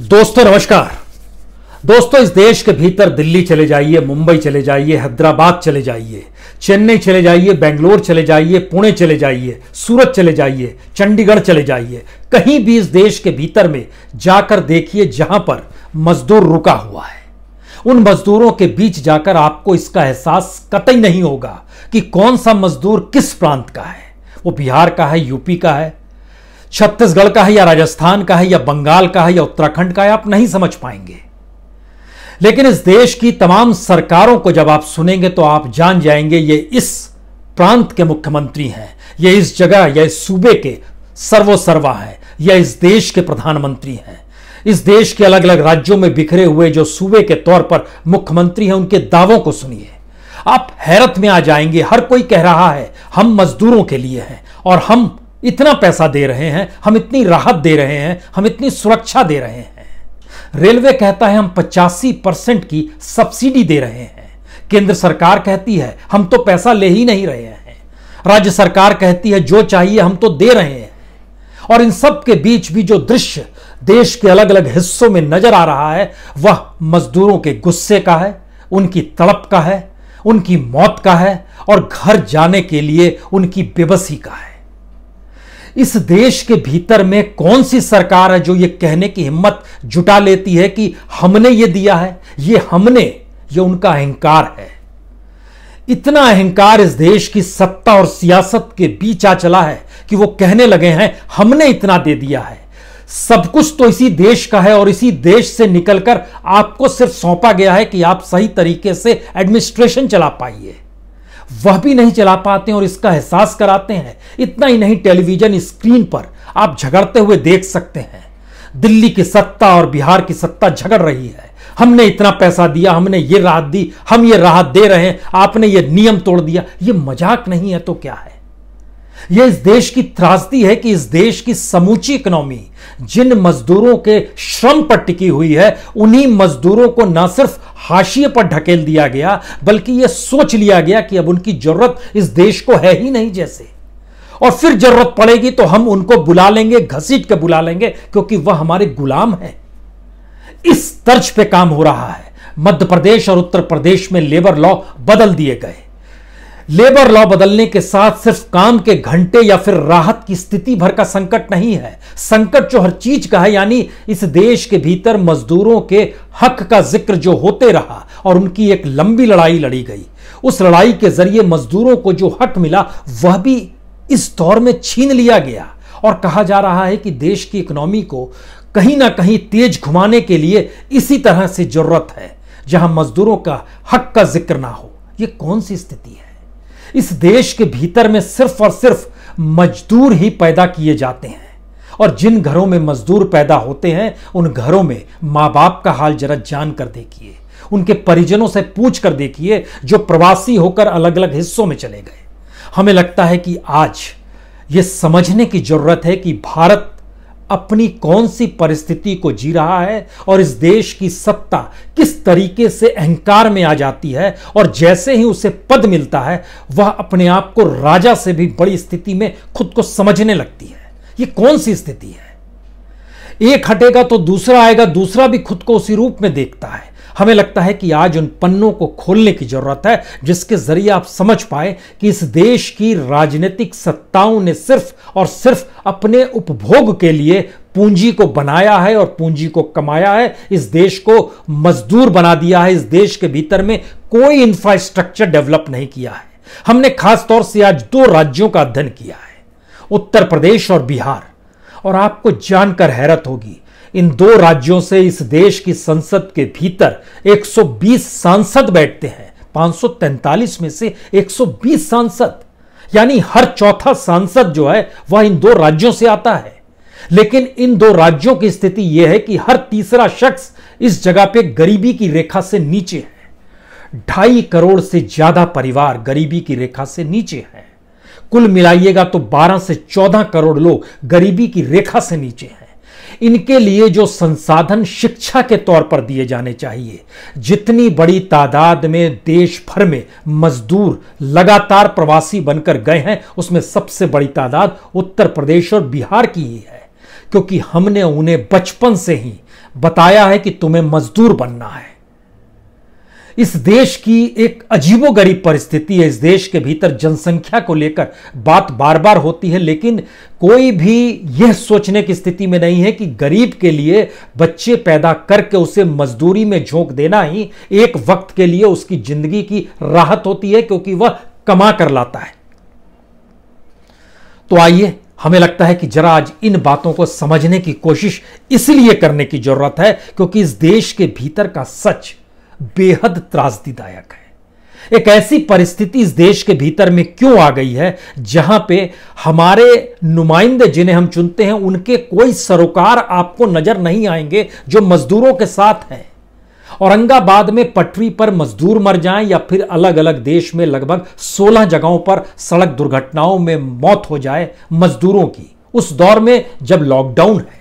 दोस्तों नमस्कार दोस्तों इस देश के भीतर दिल्ली चले जाइए मुंबई चले जाइए हैदराबाद चले जाइए चेन्नई चले जाइए बेंगलोर चले जाइए पुणे चले जाइए सूरत चले जाइए चंडीगढ़ चले जाइए कहीं भी इस देश के भीतर में जाकर देखिए जहां पर मजदूर रुका हुआ है उन मजदूरों के बीच जाकर आपको इसका एहसास कतई नहीं होगा कि कौन सा मजदूर किस प्रांत का है वो बिहार का है यूपी का है छत्तीसगढ़ का है या राजस्थान का है या बंगाल का है या उत्तराखंड का है आप नहीं समझ पाएंगे लेकिन इस देश की तमाम सरकारों को जब आप सुनेंगे तो आप जान जाएंगे ये इस प्रांत के मुख्यमंत्री हैं ये इस जगह या इस सूबे के सर्वोसर्वा है या इस देश के प्रधानमंत्री हैं इस देश के अलग अलग राज्यों में बिखरे हुए जो सूबे के तौर पर मुख्यमंत्री हैं उनके दावों को सुनिए आप हैरत में आ जाएंगे हर कोई कह रहा है हम मजदूरों के लिए हैं और हम इतना पैसा दे रहे हैं हम इतनी राहत दे रहे हैं हम इतनी सुरक्षा दे रहे हैं रेलवे कहता है हम पचासी परसेंट की सब्सिडी दे रहे हैं केंद्र सरकार कहती है हम तो पैसा ले ही नहीं रहे हैं राज्य सरकार कहती है जो चाहिए हम तो दे रहे हैं और इन सब के बीच भी जो दृश्य देश के अलग अलग हिस्सों में नजर आ रहा है वह मजदूरों के गुस्से का है उनकी तड़प का है उनकी मौत का है और घर जाने के लिए उनकी बेबसी का है इस देश के भीतर में कौन सी सरकार है जो ये कहने की हिम्मत जुटा लेती है कि हमने ये दिया है ये हमने ये उनका अहंकार है इतना अहंकार इस देश की सत्ता और सियासत के बीच आ चला है कि वो कहने लगे हैं हमने इतना दे दिया है सब कुछ तो इसी देश का है और इसी देश से निकलकर आपको सिर्फ सौंपा गया है कि आप सही तरीके से एडमिनिस्ट्रेशन चला पाइए वह भी नहीं चला पाते और इसका एहसास कराते हैं इतना ही नहीं टेलीविजन स्क्रीन पर आप झगड़ते हुए देख सकते हैं दिल्ली की सत्ता और बिहार की सत्ता झगड़ रही है हमने इतना पैसा दिया हमने ये राहत दी हम ये राहत दे रहे हैं आपने ये नियम तोड़ दिया ये मजाक नहीं है तो क्या है यह इस देश की त्रासदी है कि इस देश की समूची इकोनॉमी जिन मजदूरों के श्रम पर टिकी हुई है उन्हीं मजदूरों को ना सिर्फ हाशिए पर ढकेल दिया गया बल्कि यह सोच लिया गया कि अब उनकी जरूरत इस देश को है ही नहीं जैसे और फिर जरूरत पड़ेगी तो हम उनको बुला लेंगे घसीट के बुला लेंगे क्योंकि वह हमारे गुलाम हैं इस तर्ज पे काम हो रहा है मध्य प्रदेश और उत्तर प्रदेश में लेबर लॉ बदल दिए गए लेबर लॉ बदलने के साथ सिर्फ काम के घंटे या फिर राहत की स्थिति भर का संकट नहीं है संकट जो हर चीज का है यानी इस देश के भीतर मजदूरों के हक का जिक्र जो होते रहा और उनकी एक लंबी लड़ाई लड़ी गई उस लड़ाई के जरिए मजदूरों को जो हक मिला वह भी इस दौर में छीन लिया गया और कहा जा रहा है कि देश की इकोनॉमी को कहीं ना कहीं तेज घुमाने के लिए इसी तरह से जरूरत है जहां मजदूरों का हक का जिक्र ना हो यह कौन सी स्थिति है इस देश के भीतर में सिर्फ और सिर्फ मजदूर ही पैदा किए जाते हैं और जिन घरों में मजदूर पैदा होते हैं उन घरों में माँ बाप का हाल जरा जान कर देखिए उनके परिजनों से पूछ कर देखिए जो प्रवासी होकर अलग अलग हिस्सों में चले गए हमें लगता है कि आज ये समझने की जरूरत है कि भारत अपनी कौन सी परिस्थिति को जी रहा है और इस देश की सत्ता किस तरीके से अहंकार में आ जाती है और जैसे ही उसे पद मिलता है वह अपने आप को राजा से भी बड़ी स्थिति में खुद को समझने लगती है ये कौन सी स्थिति है एक हटेगा तो दूसरा आएगा दूसरा भी खुद को उसी रूप में देखता है हमें लगता है कि आज उन पन्नों को खोलने की जरूरत है जिसके जरिए आप समझ पाए कि इस देश की राजनीतिक सत्ताओं ने सिर्फ और सिर्फ अपने उपभोग के लिए पूंजी को बनाया है और पूंजी को कमाया है इस देश को मजदूर बना दिया है इस देश के भीतर में कोई इंफ्रास्ट्रक्चर डेवलप नहीं किया है हमने खासतौर से आज दो राज्यों का अध्ययन किया है उत्तर प्रदेश और बिहार और आपको जानकर हैरत होगी इन दो राज्यों से इस देश की संसद के भीतर 120 सांसद बैठते हैं 543 में से 120 सांसद यानी हर चौथा सांसद जो है वह इन दो राज्यों से आता है लेकिन इन दो राज्यों की स्थिति यह है कि हर तीसरा शख्स इस जगह पे गरीबी की रेखा से नीचे है ढाई करोड़ से ज्यादा परिवार गरीबी की रेखा से नीचे है कुल मिलाइएगा तो 12 से 14 करोड़ लोग गरीबी की रेखा से नीचे हैं इनके लिए जो संसाधन शिक्षा के तौर पर दिए जाने चाहिए जितनी बड़ी तादाद में देश भर में मजदूर लगातार प्रवासी बनकर गए हैं उसमें सबसे बड़ी तादाद उत्तर प्रदेश और बिहार की ही है क्योंकि हमने उन्हें बचपन से ही बताया है कि तुम्हें मजदूर बनना है इस देश की एक अजीबोगरीब परिस्थिति है इस देश के भीतर जनसंख्या को लेकर बात बार बार होती है लेकिन कोई भी यह सोचने की स्थिति में नहीं है कि गरीब के लिए बच्चे पैदा करके उसे मजदूरी में झोंक देना ही एक वक्त के लिए उसकी जिंदगी की राहत होती है क्योंकि वह कमा कर लाता है तो आइए हमें लगता है कि जरा आज इन बातों को समझने की कोशिश इसलिए करने की जरूरत है क्योंकि इस देश के भीतर का सच बेहद त्रासदीदायक है एक ऐसी परिस्थिति इस देश के भीतर में क्यों आ गई है जहां पे हमारे नुमाइंदे जिन्हें हम चुनते हैं उनके कोई सरोकार आपको नजर नहीं आएंगे जो मजदूरों के साथ हैं औरंगाबाद में पटरी पर मजदूर मर जाएं या फिर अलग अलग देश में लगभग 16 जगहों पर सड़क दुर्घटनाओं में मौत हो जाए मजदूरों की उस दौर में जब लॉकडाउन है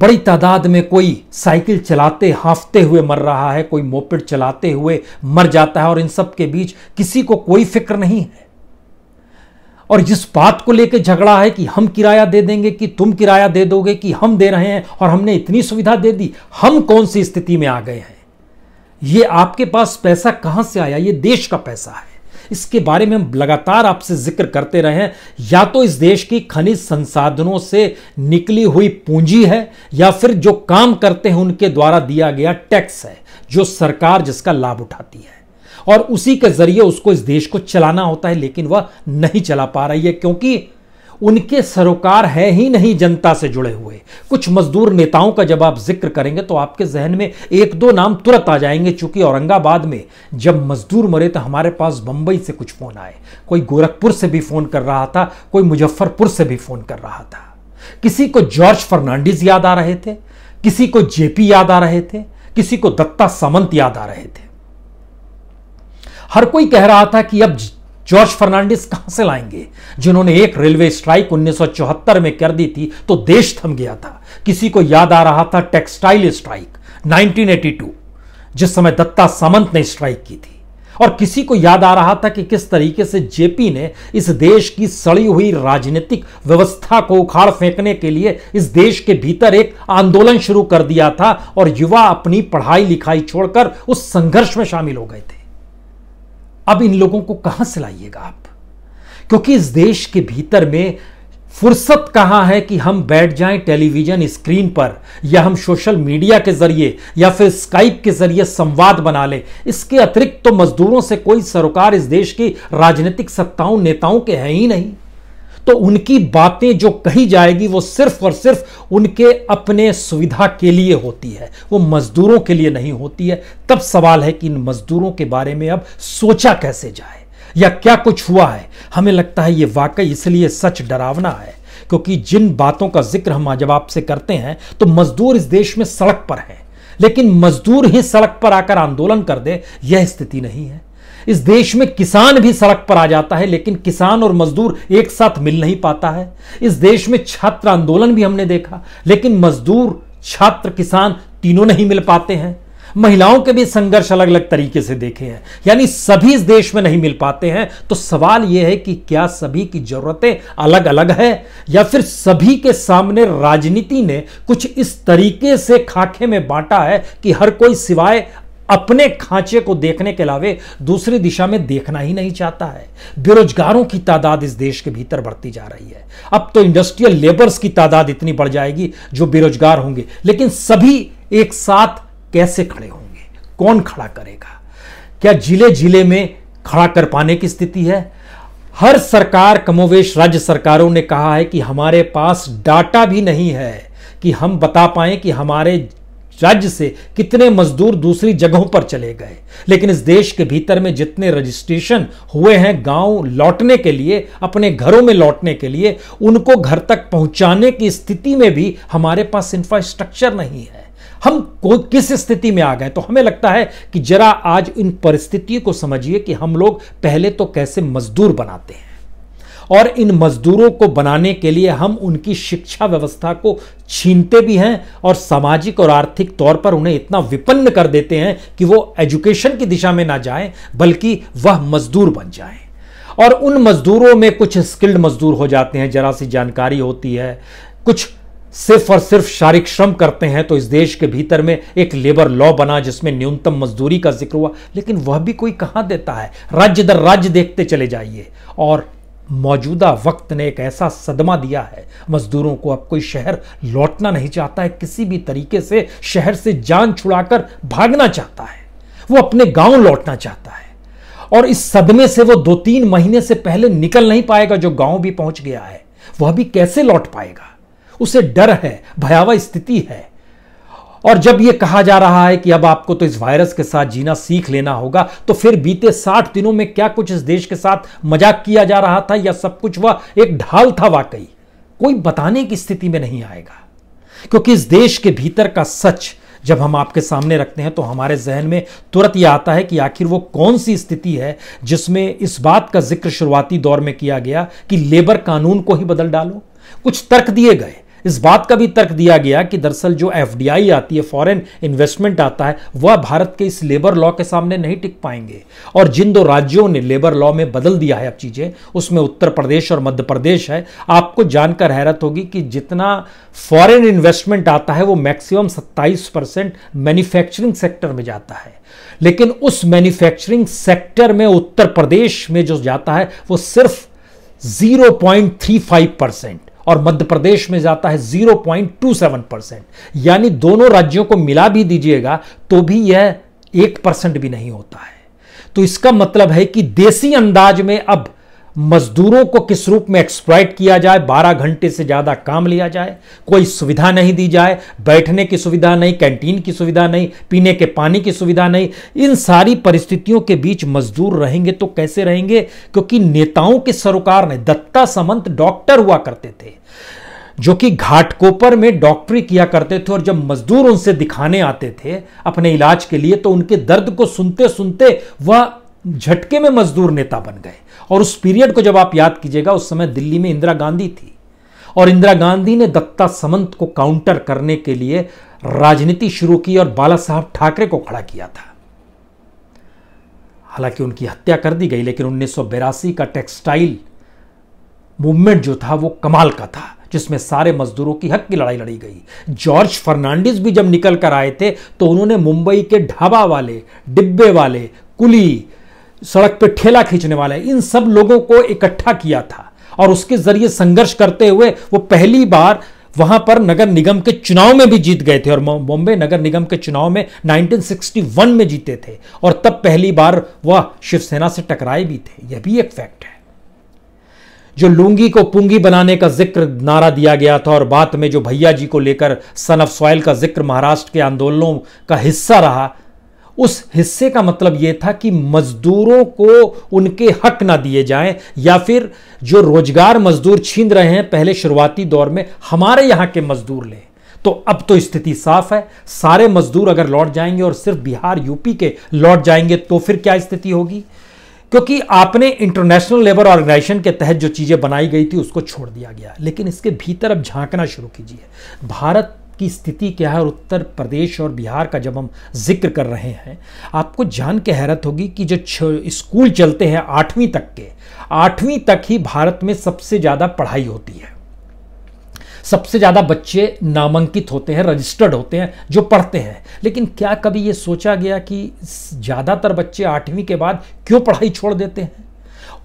बड़ी तादाद में कोई साइकिल चलाते हाफते हुए मर रहा है कोई मोपेड चलाते हुए मर जाता है और इन सब के बीच किसी को कोई फिक्र नहीं है और जिस बात को लेकर झगड़ा है कि हम किराया दे देंगे कि तुम किराया दे दोगे कि हम दे रहे हैं और हमने इतनी सुविधा दे दी हम कौन सी स्थिति में आ गए हैं ये आपके पास पैसा कहां से आया ये देश का पैसा है इसके बारे में हम लगातार आपसे जिक्र करते रहे हैं या तो इस देश की खनिज संसाधनों से निकली हुई पूंजी है या फिर जो काम करते हैं उनके द्वारा दिया गया टैक्स है जो सरकार जिसका लाभ उठाती है और उसी के जरिए उसको इस देश को चलाना होता है लेकिन वह नहीं चला पा रही है क्योंकि उनके सरोकार है ही नहीं जनता से जुड़े हुए कुछ मजदूर नेताओं का जब आप जिक्र करेंगे तो आपके जहन में एक दो नाम तुरंत आ जाएंगे चूंकि औरंगाबाद में जब मजदूर मरे तो हमारे पास बंबई से कुछ फोन आए कोई गोरखपुर से भी फोन कर रहा था कोई मुजफ्फरपुर से भी फोन कर रहा था किसी को जॉर्ज फर्नांडिस याद आ रहे थे किसी को जेपी याद आ रहे थे किसी को दत्ता सामंत याद आ रहे थे हर कोई कह रहा था कि अब जॉर्ज फर्नांडिस कहां से लाएंगे जिन्होंने एक रेलवे स्ट्राइक 1974 में कर दी थी तो देश थम गया था किसी को याद आ रहा था टेक्सटाइल स्ट्राइक 1982 जिस समय दत्ता सामंत ने स्ट्राइक की थी और किसी को याद आ रहा था कि किस तरीके से जेपी ने इस देश की सड़ी हुई राजनीतिक व्यवस्था को उखाड़ फेंकने के लिए इस देश के भीतर एक आंदोलन शुरू कर दिया था और युवा अपनी पढ़ाई लिखाई छोड़कर उस संघर्ष में शामिल हो गए थे अब इन लोगों को कहां से लाइएगा आप क्योंकि इस देश के भीतर में फुर्सत कहां है कि हम बैठ जाएं टेलीविजन स्क्रीन पर या हम सोशल मीडिया के जरिए या फिर स्काइप के जरिए संवाद बना लें इसके अतिरिक्त तो मजदूरों से कोई सरोकार इस देश की राजनीतिक सत्ताओं नेताओं के हैं ही नहीं तो उनकी बातें जो कही जाएगी वो सिर्फ और सिर्फ उनके अपने सुविधा के लिए होती है वो मजदूरों के लिए नहीं होती है तब सवाल है कि इन मजदूरों के बारे में अब सोचा कैसे जाए या क्या कुछ हुआ है हमें लगता है ये वाकई इसलिए सच डरावना है क्योंकि जिन बातों का जिक्र हम आज आपसे करते हैं तो मजदूर इस देश में सड़क पर हैं लेकिन मजदूर ही सड़क पर आकर आंदोलन कर दे यह स्थिति नहीं है इस देश में किसान भी सड़क पर आ जाता है लेकिन किसान और मजदूर एक साथ मिल नहीं पाता है इस देश में छात्र आंदोलन भी हमने देखा लेकिन मजदूर छात्र किसान तीनों नहीं मिल पाते हैं महिलाओं के भी संघर्ष अलग अलग तरीके से देखे हैं यानी सभी इस देश में नहीं मिल पाते हैं तो सवाल यह है कि क्या सभी की जरूरतें अलग अलग है या फिर सभी के सामने राजनीति ने कुछ इस तरीके से खाके में बांटा है कि हर कोई सिवाय अपने खांचे को देखने के अलावे दूसरी दिशा में देखना ही नहीं चाहता है बेरोजगारों की तादाद इस देश के भीतर बढ़ती जा रही है अब तो इंडस्ट्रियल लेबर्स की तादाद इतनी बढ़ जाएगी जो बेरोजगार होंगे लेकिन सभी एक साथ कैसे खड़े होंगे कौन खड़ा करेगा क्या जिले जिले में खड़ा कर पाने की स्थिति है हर सरकार कमोवेश राज्य सरकारों ने कहा है कि हमारे पास डाटा भी नहीं है कि हम बता पाए कि हमारे राज्य से कितने मजदूर दूसरी जगहों पर चले गए लेकिन इस देश के भीतर में जितने रजिस्ट्रेशन हुए हैं गांव लौटने के लिए अपने घरों में लौटने के लिए उनको घर तक पहुंचाने की स्थिति में भी हमारे पास इंफ्रास्ट्रक्चर नहीं है हम को किस स्थिति में आ गए तो हमें लगता है कि जरा आज इन परिस्थितियों को समझिए कि हम लोग पहले तो कैसे मजदूर बनाते हैं और इन मजदूरों को बनाने के लिए हम उनकी शिक्षा व्यवस्था को छीनते भी हैं और सामाजिक और आर्थिक तौर पर उन्हें इतना विपन्न कर देते हैं कि वो एजुकेशन की दिशा में ना जाएं बल्कि वह मजदूर बन जाएं और उन मजदूरों में कुछ स्किल्ड मजदूर हो जाते हैं जरा सी जानकारी होती है कुछ सिर्फ और सिर्फ शारीरिक श्रम करते हैं तो इस देश के भीतर में एक लेबर लॉ बना जिसमें न्यूनतम मजदूरी का जिक्र हुआ लेकिन वह भी कोई कहाँ देता है राज्य दर राज्य देखते चले जाइए और मौजूदा वक्त ने एक ऐसा सदमा दिया है मजदूरों को अब कोई शहर लौटना नहीं चाहता है किसी भी तरीके से शहर से जान छुड़ाकर भागना चाहता है वो अपने गांव लौटना चाहता है और इस सदमे से वो दो तीन महीने से पहले निकल नहीं पाएगा जो गांव भी पहुंच गया है वह भी कैसे लौट पाएगा उसे डर है भयावह स्थिति है और जब यह कहा जा रहा है कि अब आपको तो इस वायरस के साथ जीना सीख लेना होगा तो फिर बीते साठ दिनों में क्या कुछ इस देश के साथ मजाक किया जा रहा था या सब कुछ वह एक ढाल था वाकई कोई बताने की स्थिति में नहीं आएगा क्योंकि इस देश के भीतर का सच जब हम आपके सामने रखते हैं तो हमारे जहन में तुरंत यह आता है कि आखिर वो कौन सी स्थिति है जिसमें इस बात का जिक्र शुरुआती दौर में किया गया कि लेबर कानून को ही बदल डालो कुछ तर्क दिए गए इस बात का भी तर्क दिया गया कि दरअसल जो एफडीआई आती है फॉरेन इन्वेस्टमेंट आता है वह भारत के इस लेबर लॉ के सामने नहीं टिक पाएंगे और जिन दो राज्यों ने लेबर लॉ में बदल दिया है अब चीज़ें उसमें उत्तर प्रदेश और मध्य प्रदेश है आपको जानकर हैरत होगी कि जितना फॉरेन इन्वेस्टमेंट आता है वो मैक्सिमम सत्ताईस परसेंट मैन्युफैक्चरिंग सेक्टर में जाता है लेकिन उस मैन्युफैक्चरिंग सेक्टर में उत्तर प्रदेश में जो जाता है वो सिर्फ जीरो परसेंट और मध्य प्रदेश में जाता है 0.27 परसेंट यानी दोनों राज्यों को मिला भी दीजिएगा तो भी यह एक परसेंट भी नहीं होता है तो इसका मतलब है कि देसी अंदाज में अब मजदूरों को किस रूप में एक्सप्लाइट किया जाए 12 घंटे से ज़्यादा काम लिया जाए कोई सुविधा नहीं दी जाए बैठने की सुविधा नहीं कैंटीन की सुविधा नहीं पीने के पानी की सुविधा नहीं इन सारी परिस्थितियों के बीच मजदूर रहेंगे तो कैसे रहेंगे क्योंकि नेताओं के सरोकार ने दत्ता समंत डॉक्टर हुआ करते थे जो कि घाटकोपर में डॉक्टरी किया करते थे और जब मजदूर उनसे दिखाने आते थे अपने इलाज के लिए तो उनके दर्द को सुनते सुनते वह झटके में मजदूर नेता बन गए और उस पीरियड को जब आप याद कीजिएगा उस समय दिल्ली में इंदिरा गांधी थी और इंदिरा गांधी ने दत्ता समंत को काउंटर करने के लिए राजनीति शुरू की और बाला साहब ठाकरे को खड़ा किया था हालांकि उनकी हत्या कर दी गई लेकिन उन्नीस का टेक्सटाइल मूवमेंट जो था वो कमाल का था जिसमें सारे मजदूरों की हक की लड़ाई लड़ी गई जॉर्ज फर्नांडिस भी जब निकल कर आए थे तो उन्होंने मुंबई के ढाबा वाले डिब्बे वाले कुली सड़क पे ठेला खींचने वाले इन सब लोगों को इकट्ठा किया था और उसके जरिए संघर्ष करते हुए वो पहली बार वहां पर नगर निगम के चुनाव में भी जीत गए थे और बॉम्बे नगर निगम के चुनाव में 1961 में जीते थे और तब पहली बार वह शिवसेना से टकराए भी थे यह भी एक फैक्ट है जो लुंगी को पुंगी बनाने का जिक्र नारा दिया गया था और बाद में जो भैया जी को लेकर सन ऑफ सॉयल का जिक्र महाराष्ट्र के आंदोलनों का हिस्सा रहा उस हिस्से का मतलब यह था कि मजदूरों को उनके हक ना दिए जाएं या फिर जो रोजगार मजदूर छीन रहे हैं पहले शुरुआती दौर में हमारे यहां के मजदूर लें तो अब तो स्थिति साफ है सारे मजदूर अगर लौट जाएंगे और सिर्फ बिहार यूपी के लौट जाएंगे तो फिर क्या स्थिति होगी क्योंकि आपने इंटरनेशनल लेबर ऑर्गेनाइजेशन के तहत जो चीज़ें बनाई गई थी उसको छोड़ दिया गया लेकिन इसके भीतर अब झांकना शुरू कीजिए भारत की स्थिति क्या है और उत्तर प्रदेश और बिहार का जब हम जिक्र कर रहे हैं आपको जान के हैरत होगी कि जो स्कूल चलते हैं आठवीं तक के आठवीं तक ही भारत में सबसे ज़्यादा पढ़ाई होती है सबसे ज़्यादा बच्चे नामांकित होते हैं रजिस्टर्ड होते हैं जो पढ़ते हैं लेकिन क्या कभी ये सोचा गया कि ज़्यादातर बच्चे आठवीं के बाद क्यों पढ़ाई छोड़ देते हैं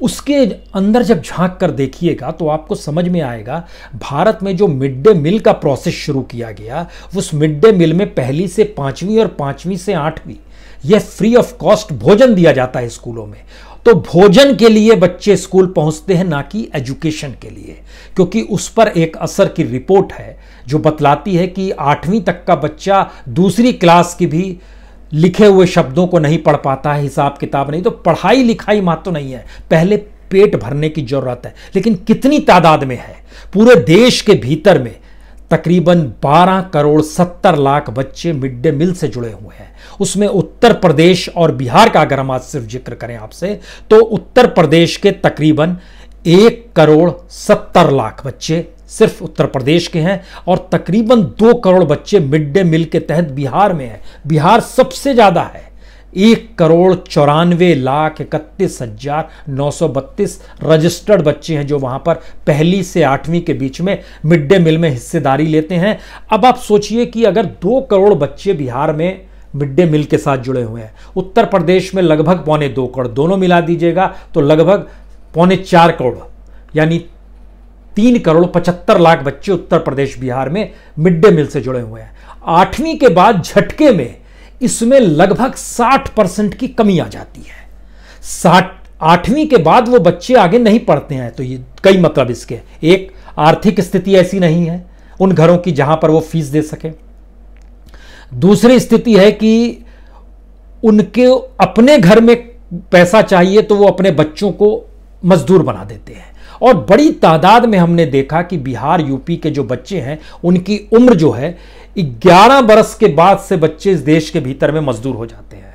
उसके अंदर जब झांक कर देखिएगा तो आपको समझ में आएगा भारत में जो मिड डे मील का प्रोसेस शुरू किया गया उस मिड डे मील में पहली से पांचवी और पांचवी से आठवीं यह फ्री ऑफ कॉस्ट भोजन दिया जाता है स्कूलों में तो भोजन के लिए बच्चे स्कूल पहुंचते हैं ना कि एजुकेशन के लिए क्योंकि उस पर एक असर की रिपोर्ट है जो बतलाती है कि आठवीं तक का बच्चा दूसरी क्लास की भी लिखे हुए शब्दों को नहीं पढ़ पाता है हिसाब किताब नहीं तो पढ़ाई लिखाई मात्र तो नहीं है पहले पेट भरने की जरूरत है लेकिन कितनी तादाद में है पूरे देश के भीतर में तकरीबन 12 करोड़ 70 लाख बच्चे मिड डे मील से जुड़े हुए हैं उसमें उत्तर प्रदेश और बिहार का अगर हम आज सिर्फ जिक्र करें आपसे तो उत्तर प्रदेश के तकरीबन एक करोड़ सत्तर लाख बच्चे सिर्फ उत्तर प्रदेश के हैं और तकरीबन दो करोड़ बच्चे मिड डे मील के तहत बिहार में हैं बिहार सबसे ज़्यादा है एक करोड़ चौरानवे लाख इकतीस हजार नौ सौ बत्तीस रजिस्टर्ड बच्चे हैं जो वहाँ पर पहली से आठवीं के बीच में मिड डे मील में हिस्सेदारी लेते हैं अब आप सोचिए कि अगर दो करोड़ बच्चे बिहार में मिड डे मील के साथ जुड़े हुए हैं उत्तर प्रदेश में लगभग पौने दो करोड़ दोनों मिला दीजिएगा तो लगभग पौने चार करोड़ यानी तीन करोड़ पचहत्तर लाख बच्चे उत्तर प्रदेश बिहार में मिड डे मील से जुड़े हुए हैं आठवीं के बाद झटके में इसमें लगभग साठ परसेंट की कमी आ जाती है साठ आठवीं के बाद वो बच्चे आगे नहीं पढ़ते हैं तो ये कई मतलब इसके एक आर्थिक स्थिति ऐसी नहीं है उन घरों की जहां पर वो फीस दे सके दूसरी स्थिति है कि उनके अपने घर में पैसा चाहिए तो वो अपने बच्चों को मजदूर बना देते हैं और बड़ी तादाद में हमने देखा कि बिहार यूपी के जो बच्चे हैं उनकी उम्र जो है 11 बरस के बाद से बच्चे इस देश के भीतर में मजदूर हो जाते हैं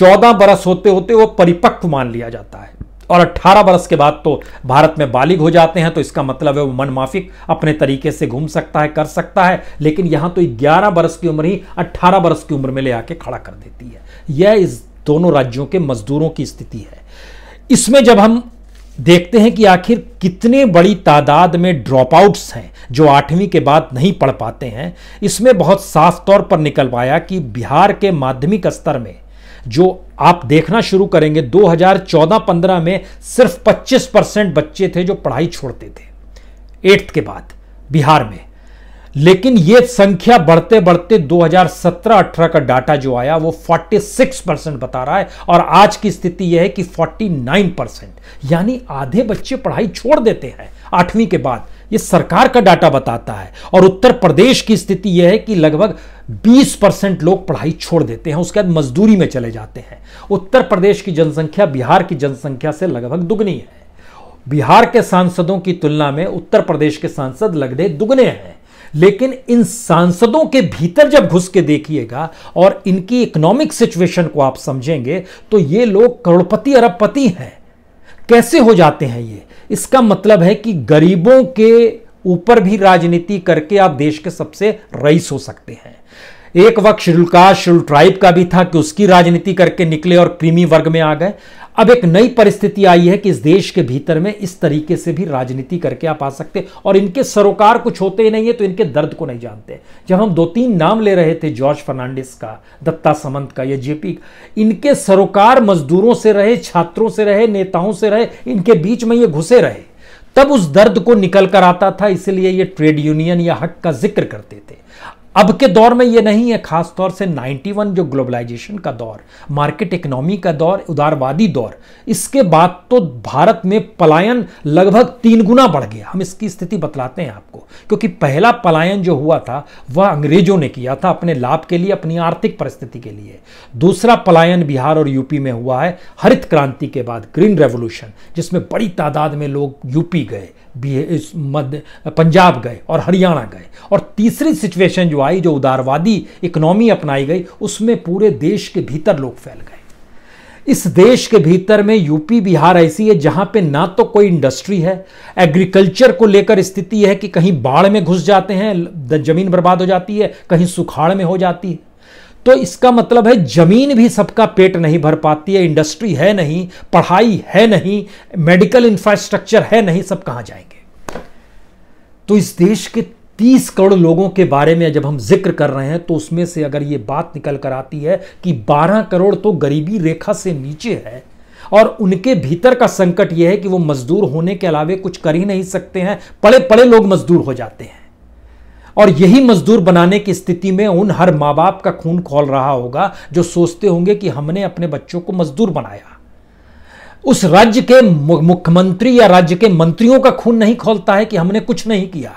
14 बरस होते होते वो परिपक्व मान लिया जाता है और 18 बरस के बाद तो भारत में बालिग हो जाते हैं तो इसका मतलब है वो मन माफिक अपने तरीके से घूम सकता है कर सकता है लेकिन यहां तो 11 बरस की उम्र ही 18 बरस की उम्र में ले आके खड़ा कर देती है यह इस दोनों राज्यों के मजदूरों की स्थिति है इसमें जब हम देखते हैं कि आखिर कितने बड़ी तादाद में ड्रॉपआउट्स हैं जो आठवीं के बाद नहीं पढ़ पाते हैं इसमें बहुत साफ तौर पर निकल पाया कि बिहार के माध्यमिक स्तर में जो आप देखना शुरू करेंगे 2014-15 में सिर्फ 25 परसेंट बच्चे थे जो पढ़ाई छोड़ते थे एट्थ के बाद बिहार में लेकिन यह संख्या बढ़ते बढ़ते 2017-18 का डाटा जो आया वो 46 परसेंट बता रहा है और आज की स्थिति यह है कि 49 परसेंट यानी आधे बच्चे पढ़ाई छोड़ देते हैं आठवीं के बाद ये सरकार का डाटा बताता है और उत्तर प्रदेश की स्थिति यह है कि लगभग 20 परसेंट लोग पढ़ाई छोड़ देते हैं उसके बाद मजदूरी में चले जाते हैं उत्तर प्रदेश की जनसंख्या बिहार की जनसंख्या से लगभग दुगनी है बिहार के सांसदों की तुलना में उत्तर प्रदेश के सांसद लगभग दुगने हैं लेकिन इन सांसदों के भीतर जब घुस के देखिएगा और इनकी इकोनॉमिक सिचुएशन को आप समझेंगे तो ये लोग करोड़पति अरबपति हैं कैसे हो जाते हैं ये इसका मतलब है कि गरीबों के ऊपर भी राजनीति करके आप देश के सबसे रईस हो सकते हैं एक वक्त शिडुलकाश शिडुल ट्राइब का भी था कि उसकी राजनीति करके निकले और क्रीमी वर्ग में आ गए अब एक नई परिस्थिति आई है कि इस देश के भीतर में इस तरीके से भी राजनीति करके आप आ सकते और इनके सरोकार कुछ होते ही नहीं है तो इनके दर्द को नहीं जानते जब हम दो तीन नाम ले रहे थे जॉर्ज फर्नांडिस का दत्ता समंत का या जेपी इनके सरोकार मजदूरों से रहे छात्रों से रहे नेताओं से रहे इनके बीच में ये घुसे रहे तब उस दर्द को निकल कर आता था इसलिए ये ट्रेड यूनियन या हक का जिक्र करते थे अब के दौर में ये नहीं है खास तौर से 91 जो ग्लोबलाइजेशन का दौर मार्केट इकोनॉमी का दौर उदारवादी दौर इसके बाद तो भारत में पलायन लगभग तीन गुना बढ़ गया हम इसकी स्थिति बतलाते हैं आपको क्योंकि पहला पलायन जो हुआ था वह अंग्रेजों ने किया था अपने लाभ के लिए अपनी आर्थिक परिस्थिति के लिए दूसरा पलायन बिहार और यूपी में हुआ है हरित क्रांति के बाद ग्रीन रेवोल्यूशन जिसमें बड़ी तादाद में लोग यूपी गए इस मध्य पंजाब गए और हरियाणा गए और तीसरी सिचुएशन जो आई जो उदारवादी इकोनॉमी अपनाई गई उसमें पूरे देश के भीतर लोग फैल गए इस देश के भीतर में यूपी बिहार ऐसी है जहां पे ना तो कोई इंडस्ट्री है एग्रीकल्चर को लेकर स्थिति है कि कहीं बाढ़ में घुस जाते हैं जमीन बर्बाद हो जाती है कहीं सुखाड़ में हो जाती है तो इसका मतलब है जमीन भी सबका पेट नहीं भर पाती है इंडस्ट्री है नहीं पढ़ाई है नहीं मेडिकल इंफ्रास्ट्रक्चर है नहीं सब कहां जाएंगे तो इस देश के तीस करोड़ लोगों के बारे में जब हम जिक्र कर रहे हैं तो उसमें से अगर ये बात निकल कर आती है कि बारह करोड़ तो गरीबी रेखा से नीचे है और उनके भीतर का संकट यह है कि वो मजदूर होने के अलावे कुछ कर ही नहीं सकते हैं पड़े पड़े लोग मजदूर हो जाते हैं और यही मजदूर बनाने की स्थिति में उन हर माँ बाप का खून खोल रहा होगा जो सोचते होंगे कि हमने अपने बच्चों को मजदूर बनाया उस राज्य के मुख्यमंत्री या राज्य के मंत्रियों का खून नहीं खोलता है कि हमने कुछ नहीं किया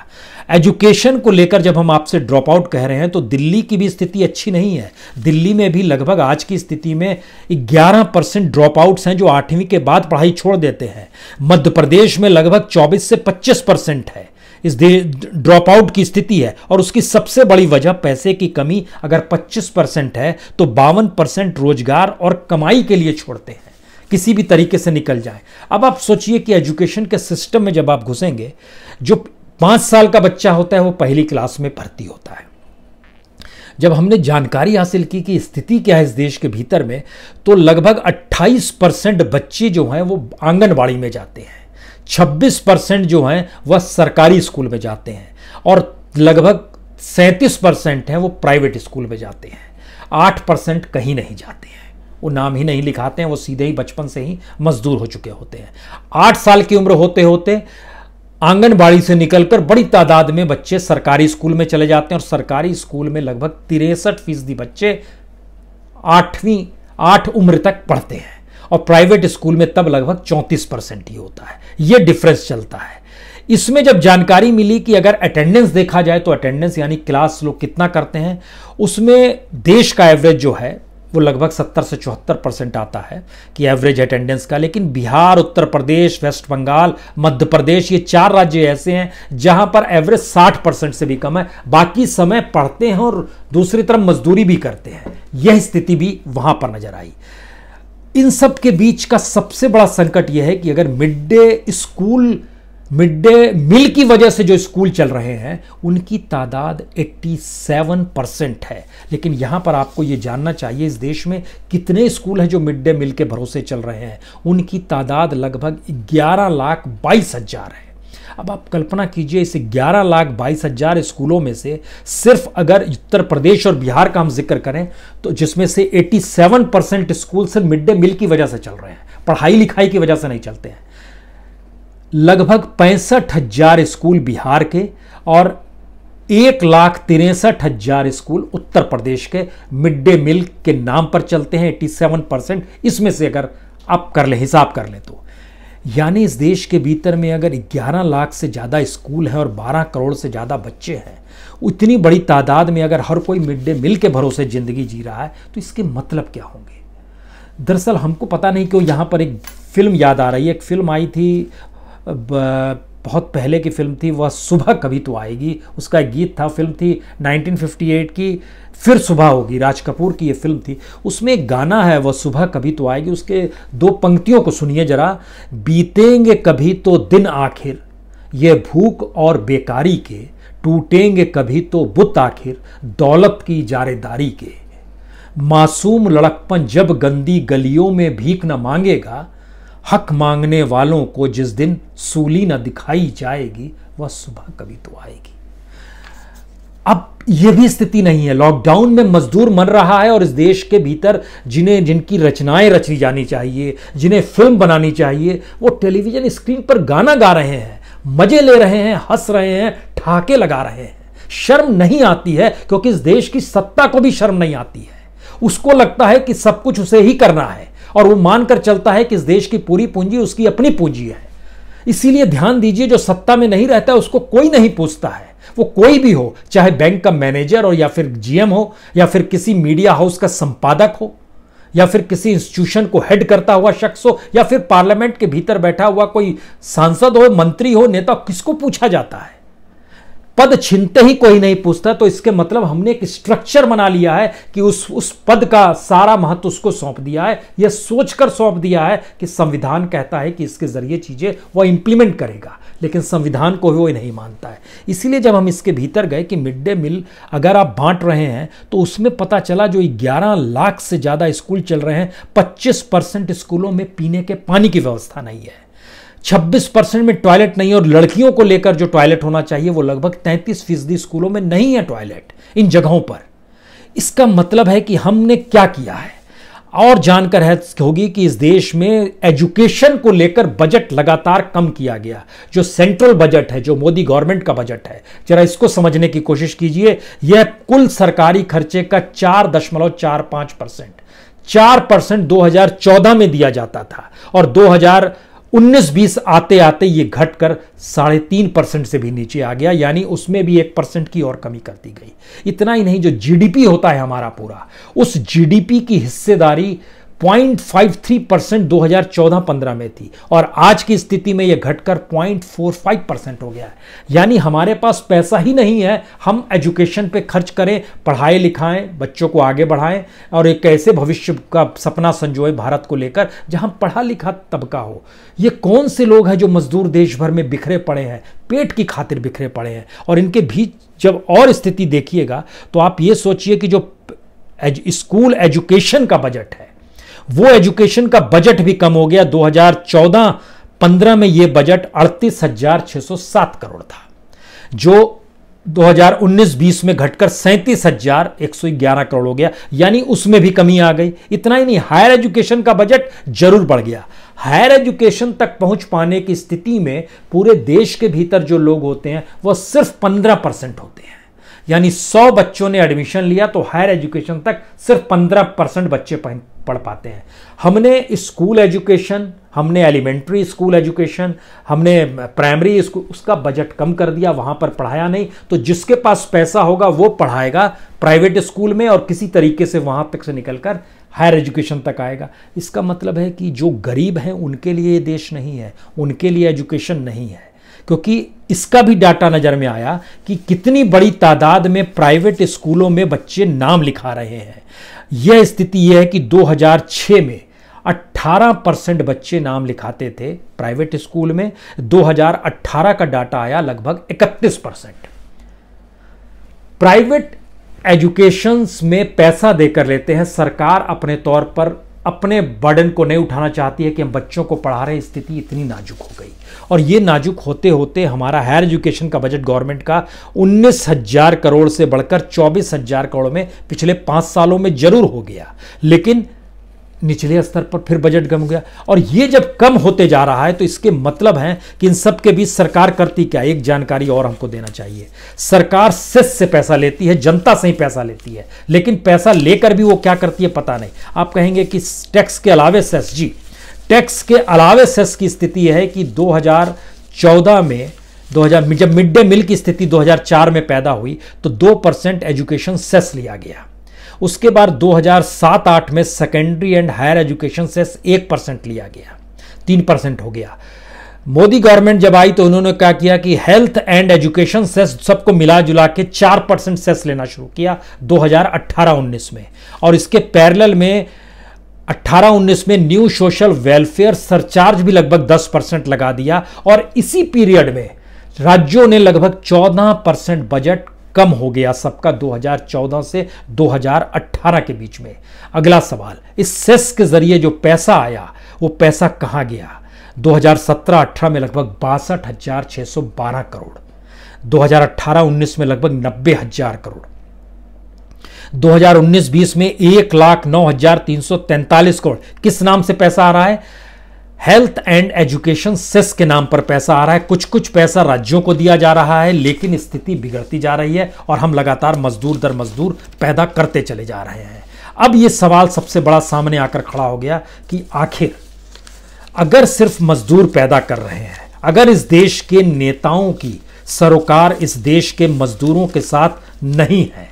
एजुकेशन को लेकर जब हम आपसे ड्रॉप आउट कह रहे हैं तो दिल्ली की भी स्थिति अच्छी नहीं है दिल्ली में भी लगभग आज की स्थिति में 11 परसेंट ड्रॉप आउट्स हैं जो आठवीं के बाद पढ़ाई छोड़ देते हैं मध्य प्रदेश में लगभग 24 से 25 परसेंट है इस ड्रॉप आउट की स्थिति है और उसकी सबसे बड़ी वजह पैसे की कमी अगर 25 परसेंट है तो बावन परसेंट रोजगार और कमाई के लिए छोड़ते हैं किसी भी तरीके से निकल जाए अब आप सोचिए कि एजुकेशन के सिस्टम में जब आप घुसेंगे जो पाँच साल का बच्चा होता है वो पहली क्लास में भर्ती होता है जब हमने जानकारी हासिल की कि स्थिति क्या है इस देश के भीतर में तो लगभग 28 परसेंट बच्चे जो हैं वो आंगनबाड़ी में जाते हैं 26 परसेंट जो हैं वह सरकारी स्कूल में जाते हैं और लगभग 37 परसेंट हैं वो प्राइवेट स्कूल में जाते हैं 8 परसेंट कहीं नहीं जाते हैं वो नाम ही नहीं लिखाते हैं वो सीधे ही बचपन से ही मजदूर हो चुके होते हैं आठ साल की उम्र होते होते आंगनबाड़ी से निकलकर बड़ी तादाद में बच्चे सरकारी स्कूल में चले जाते हैं और सरकारी स्कूल में लगभग तिरसठ फीसदी बच्चे आठवीं आठ उम्र तक पढ़ते हैं और प्राइवेट स्कूल में तब लगभग चौंतीस परसेंट ही होता है यह डिफरेंस चलता है इसमें जब जानकारी मिली कि अगर अटेंडेंस देखा जाए तो अटेंडेंस यानी क्लास लोग कितना करते हैं उसमें देश का एवरेज जो है वो लगभग 70 से चौहत्तर परसेंट आता है कि एवरेज अटेंडेंस का लेकिन बिहार उत्तर प्रदेश वेस्ट बंगाल मध्य प्रदेश ये चार राज्य ऐसे हैं जहां पर एवरेज 60 परसेंट से भी कम है बाकी समय पढ़ते हैं और दूसरी तरफ मजदूरी भी करते हैं यह स्थिति भी वहां पर नजर आई इन सब के बीच का सबसे बड़ा संकट यह है कि अगर mid day school mid day meal की वजह से जो स्कूल चल रहे हैं उनकी तादाद 87 परसेंट है लेकिन यहाँ पर आपको ये जानना चाहिए इस देश में कितने स्कूल हैं जो मिड डे मील के भरोसे चल रहे हैं उनकी तादाद लगभग ग्यारह लाख बाईस हजार है अब आप कल्पना कीजिए इस ग्यारह लाख बाईस हजार स्कूलों में से सिर्फ अगर उत्तर प्रदेश और बिहार का हम जिक्र करें तो जिसमें से 87 परसेंट स्कूल सिर्फ मिड डे मील की वजह से चल रहे हैं पढ़ाई लिखाई की वजह से नहीं चलते हैं लगभग पैंसठ हजार स्कूल बिहार के और एक लाख तिरसठ हजार स्कूल उत्तर प्रदेश के मिड डे मील के नाम पर चलते हैं 87 परसेंट इसमें से अगर आप कर ले हिसाब कर ले तो यानी इस देश के भीतर में अगर 11 लाख से ज़्यादा स्कूल हैं और 12 करोड़ से ज़्यादा बच्चे हैं इतनी बड़ी तादाद में अगर हर कोई मिड डे मिल के भरोसे ज़िंदगी जी रहा है तो इसके मतलब क्या होंगे दरअसल हमको पता नहीं क्यों यहाँ पर एक फिल्म याद आ रही है एक फिल्म आई थी बहुत पहले की फिल्म थी वह सुबह कभी तो आएगी उसका गीत था फिल्म थी 1958 की फिर सुबह होगी राज कपूर की ये फिल्म थी उसमें एक गाना है वह सुबह कभी तो आएगी उसके दो पंक्तियों को सुनिए जरा बीतेंगे कभी तो दिन आखिर ये भूख और बेकारी के टूटेंगे कभी तो बुत आखिर दौलत की जारेदारी के मासूम लड़कपन जब गंदी गलियों में भीख न मांगेगा हक मांगने वालों को जिस दिन सूली न दिखाई जाएगी वह सुबह कभी तो आएगी अब यह भी स्थिति नहीं है लॉकडाउन में मजदूर मर रहा है और इस देश के भीतर जिन्हें जिनकी रचनाएं रची जानी चाहिए जिन्हें फिल्म बनानी चाहिए वो टेलीविजन स्क्रीन पर गाना गा रहे हैं मजे ले रहे हैं हंस रहे हैं ठाके लगा रहे हैं शर्म नहीं आती है क्योंकि इस देश की सत्ता को भी शर्म नहीं आती है उसको लगता है कि सब कुछ उसे ही करना है और वो मानकर चलता है कि इस देश की पूरी पूंजी उसकी अपनी पूंजी है इसीलिए ध्यान दीजिए जो सत्ता में नहीं रहता उसको कोई नहीं पूछता है वो कोई भी हो चाहे बैंक का मैनेजर हो या फिर जीएम हो या फिर किसी मीडिया हाउस का संपादक हो या फिर किसी इंस्टीट्यूशन को हेड करता हुआ शख्स हो या फिर पार्लियामेंट के भीतर बैठा हुआ कोई सांसद हो मंत्री हो नेता किसको पूछा जाता है पद छिनते ही कोई नहीं पूछता तो इसके मतलब हमने एक स्ट्रक्चर बना लिया है कि उस उस पद का सारा महत्व उसको सौंप दिया है यह सोचकर सौंप दिया है कि संविधान कहता है कि इसके जरिए चीज़ें वह इंप्लीमेंट करेगा लेकिन संविधान को वो नहीं मानता है इसीलिए जब हम इसके भीतर गए कि मिड डे मील अगर आप बांट रहे हैं तो उसमें पता चला जो ग्यारह लाख से ज़्यादा स्कूल चल रहे हैं पच्चीस परसेंट स्कूलों में पीने के पानी की व्यवस्था नहीं है 26 परसेंट में टॉयलेट नहीं है और लड़कियों को लेकर जो टॉयलेट होना चाहिए वो लगभग 33 फीसदी स्कूलों में नहीं है टॉयलेट इन जगहों पर इसका मतलब है कि हमने क्या किया है और जानकर है होगी कि इस देश में एजुकेशन को लेकर बजट लगातार कम किया गया जो सेंट्रल बजट है जो मोदी गवर्नमेंट का बजट है जरा इसको समझने की कोशिश कीजिए यह कुल सरकारी खर्चे का चार दशमलव चार पांच परसेंट चार परसेंट दो में दिया जाता था और दो हजार उन्नीस बीस आते आते ये घटकर साढ़े तीन परसेंट से भी नीचे आ गया यानी उसमें भी एक परसेंट की और कमी कर दी गई इतना ही नहीं जो जीडीपी होता है हमारा पूरा उस जीडीपी की हिस्सेदारी 0.53 परसेंट चौदह पंद्रह में थी और आज की स्थिति में यह घटकर 0.45 परसेंट हो गया है यानी हमारे पास पैसा ही नहीं है हम एजुकेशन पे खर्च करें पढ़ाए लिखाएं बच्चों को आगे बढ़ाएं और एक ऐसे भविष्य का सपना संजोए भारत को लेकर जहां पढ़ा लिखा तबका हो ये कौन से लोग हैं जो मजदूर देश भर में बिखरे पड़े हैं पेट की खातिर बिखरे पड़े हैं और इनके बीच जब और स्थिति देखिएगा तो आप ये सोचिए कि जो एज, स्कूल एजुकेशन का बजट है वो एजुकेशन का बजट भी कम हो गया 2014-15 में ये बजट अड़तीस करोड़ था जो 2019-20 में घटकर सैंतीस हजार एक सौ ग्यारह करोड़ हो गया यानी उसमें भी कमी आ गई इतना ही नहीं हायर एजुकेशन का बजट जरूर बढ़ गया हायर एजुकेशन तक पहुंच पाने की स्थिति में पूरे देश के भीतर जो लोग होते हैं वह सिर्फ पंद्रह परसेंट होते हैं यानी 100 बच्चों ने एडमिशन लिया तो हायर एजुकेशन तक सिर्फ 15 परसेंट बच्चे पढ़ पाते हैं हमने स्कूल एजुकेशन हमने एलिमेंट्री स्कूल एजुकेशन हमने प्राइमरी स्कूल उसका बजट कम कर दिया वहाँ पर पढ़ाया नहीं तो जिसके पास पैसा होगा वो पढ़ाएगा प्राइवेट स्कूल में और किसी तरीके से वहाँ तक से निकलकर हायर एजुकेशन तक आएगा इसका मतलब है कि जो गरीब हैं उनके लिए ये देश नहीं है उनके लिए एजुकेशन नहीं है क्योंकि इसका भी डाटा नज़र में आया कि कितनी बड़ी तादाद में प्राइवेट स्कूलों में बच्चे नाम लिखा रहे हैं यह स्थिति यह है कि 2006 में 18 परसेंट बच्चे नाम लिखाते थे प्राइवेट स्कूल में 2018 का डाटा आया लगभग 31 परसेंट प्राइवेट एजुकेशंस में पैसा देकर लेते हैं सरकार अपने तौर पर अपने बर्डन को नहीं उठाना चाहती है कि हम बच्चों को पढ़ा रहे स्थिति इतनी नाजुक हो गई और ये नाजुक होते होते हमारा हायर एजुकेशन का बजट गवर्नमेंट का उन्नीस हजार करोड़ से बढ़कर चौबीस हजार करोड़ में पिछले पाँच सालों में जरूर हो गया लेकिन निचले स्तर पर फिर बजट कम गया और ये जब कम होते जा रहा है तो इसके मतलब हैं कि इन सब के बीच सरकार करती क्या एक जानकारी और हमको देना चाहिए सरकार सेस से पैसा लेती है जनता से ही पैसा लेती है लेकिन पैसा लेकर भी वो क्या करती है पता नहीं आप कहेंगे कि टैक्स के अलावे सेस जी टैक्स के अलावे सेस की स्थिति है कि दो में 2000 जब मिड डे मिल की स्थिति 2004 में पैदा हुई तो दो परसेंट एजुकेशन सेस लिया गया उसके बाद 2007-8 में सेकेंडरी एंड हायर एजुकेशन से एक परसेंट लिया गया तीन परसेंट हो गया मोदी गवर्नमेंट जब आई तो उन्होंने क्या किया कि हेल्थ एंड एजुकेशन सेस सबको मिला जुला के चार परसेंट सेस लेना शुरू किया 2018-19 में और इसके पैरेलल में 18-19 में न्यू सोशल वेलफेयर सरचार्ज भी लगभग 10 परसेंट लगा दिया और इसी पीरियड में राज्यों ने लगभग 14 परसेंट बजट कम हो गया सबका 2014 से 2018 के बीच में अगला सवाल इस सेस के जरिए जो पैसा आया वो पैसा कहाँ गया 2017-18 में लगभग बासठ हजार सौ बारह करोड़ 2018-19 में लगभग नब्बे हजार करोड़ 2019-20 में एक लाख नौ हजार तीन सौ करोड़ किस नाम से पैसा आ रहा है हेल्थ एंड एजुकेशन सेस के नाम पर पैसा आ रहा है कुछ कुछ पैसा राज्यों को दिया जा रहा है लेकिन स्थिति बिगड़ती जा रही है और हम लगातार मजदूर दर मजदूर पैदा करते चले जा रहे हैं अब ये सवाल सबसे बड़ा सामने आकर खड़ा हो गया कि आखिर अगर सिर्फ मजदूर पैदा कर रहे हैं अगर इस देश के नेताओं की सरोकार इस देश के मजदूरों के साथ नहीं है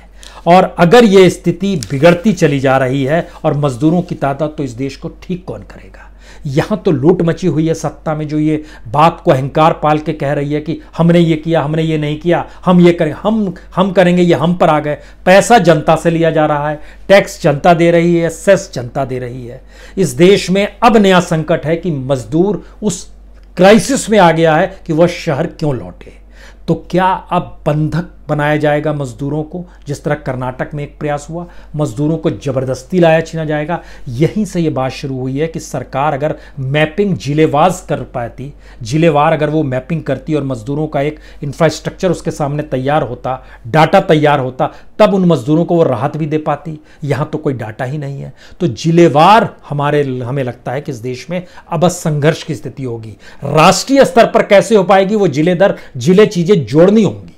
और अगर ये स्थिति बिगड़ती चली जा रही है और मजदूरों की तादाद तो इस देश को ठीक कौन करेगा यहां तो लूट मची हुई है सत्ता में जो ये बात को अहंकार पाल के कह रही है कि हमने ये किया हमने ये नहीं किया हम ये करें हम हम करेंगे ये हम पर आ गए पैसा जनता से लिया जा रहा है टैक्स जनता दे रही है सेस जनता दे रही है इस देश में अब नया संकट है कि मजदूर उस क्राइसिस में आ गया है कि वह शहर क्यों लौटे तो क्या अब बंधक बनाया जाएगा मजदूरों को जिस तरह कर्नाटक में एक प्रयास हुआ मजदूरों को ज़बरदस्ती लाया छीना जाएगा यहीं से ये बात शुरू हुई है कि सरकार अगर मैपिंग जिलेवाज कर पाती जिलेवार अगर वो मैपिंग करती और मजदूरों का एक इंफ्रास्ट्रक्चर उसके सामने तैयार होता डाटा तैयार होता तब उन मजदूरों को वो राहत भी दे पाती यहाँ तो कोई डाटा ही नहीं है तो जिलेवार हमारे हमें लगता है कि इस देश में अब संघर्ष की स्थिति होगी राष्ट्रीय स्तर पर कैसे हो पाएगी वो जिले दर जिले चीजें जोड़नी होंगी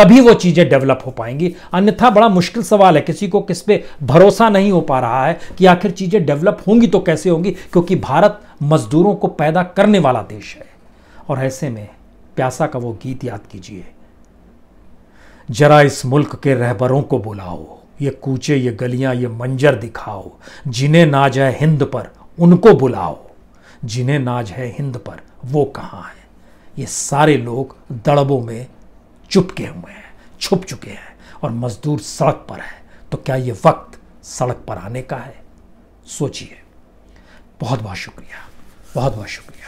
तभी वो चीज़ें डेवलप हो पाएंगी अन्यथा बड़ा मुश्किल सवाल है किसी को किस पे भरोसा नहीं हो पा रहा है कि आखिर चीज़ें डेवलप होंगी तो कैसे होंगी क्योंकि भारत मजदूरों को पैदा करने वाला देश है और ऐसे में प्यासा का वो गीत याद कीजिए जरा इस मुल्क के रहबरों को बुलाओ ये कूचे ये गलियां ये मंजर दिखाओ जिन्हें नाज है हिंद पर उनको बुलाओ जिन्हें नाज है हिंद पर वो कहाँ है ये सारे लोग दड़बों में चुपके हुए हैं छुप चुके हैं और मजदूर सड़क पर है तो क्या ये वक्त सड़क पर आने का है सोचिए बहुत बहुत शुक्रिया बहुत बहुत शुक्रिया